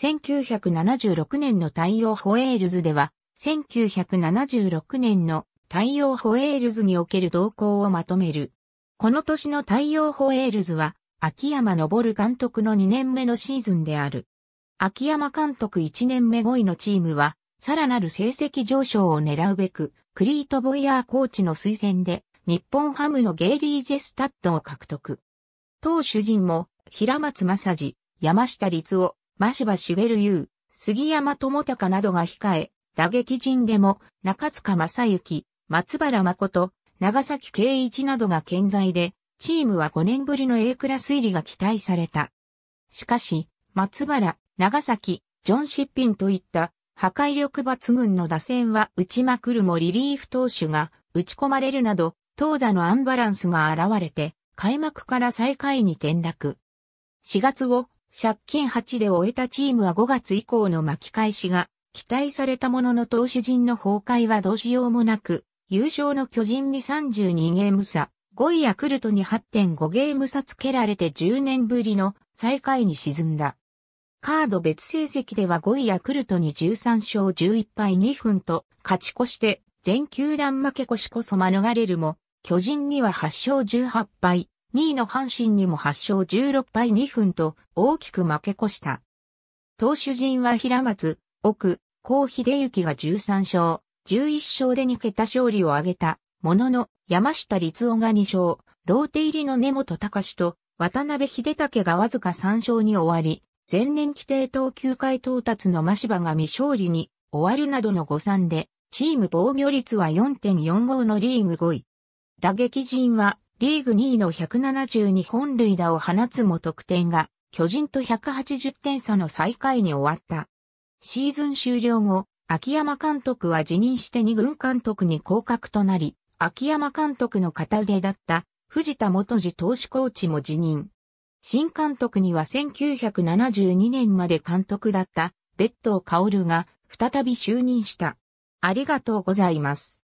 1976年の太陽ホエールズでは、1976年の太陽ホエールズにおける動向をまとめる。この年の太陽ホエールズは、秋山昇監督の2年目のシーズンである。秋山監督1年目5位のチームは、さらなる成績上昇を狙うべく、クリート・ボイヤーコーチの推薦で、日本ハムのゲイリー・ジェスタッドを獲得。当主人も、平松正治、山下律夫、真柴茂優、杉山智隆などが控え、打撃陣でも中塚正幸、松原誠、長崎圭一などが健在で、チームは5年ぶりの A クラス入りが期待された。しかし、松原、長崎、ジョン・シッピンといった破壊力抜群の打線は打ちまくるもリリーフ投手が打ち込まれるなど、投打のアンバランスが現れて、開幕から最下位に転落。4月を借金8で終えたチームは5月以降の巻き返しが期待されたものの投手陣の崩壊はどうしようもなく、優勝の巨人に32ゲーム差、5位ヤクルトに8.5ゲーム差つけられて10年ぶりの最下位に沈んだ。カード別成績では5位ヤクルトに13勝11敗2分と勝ち越して全球団負け越しこそ免れるも、巨人には8勝18敗2位の阪神にも8勝16敗2分と大きく負け越した。投手陣は平松、奥、高秀幸が13勝、11勝で2桁勝利を挙げた。ものの、山下律夫が2勝、ローテ入りの根本隆と渡辺秀武がわずか3勝に終わり、前年規定投球回到達の真柴が未勝利に終わるなどの誤算で、チーム防御率は4.45のリーグ5位。打撃陣はリーグ2位の172本塁打を放つも得点が、巨人と180点差の最下位に終わった。シーズン終了後、秋山監督は辞任して2軍監督に降格となり、秋山監督の片腕だった藤田元次投手コーチも辞任。新監督には1972年まで監督だった別東薫が再び就任した。ありがとうございます。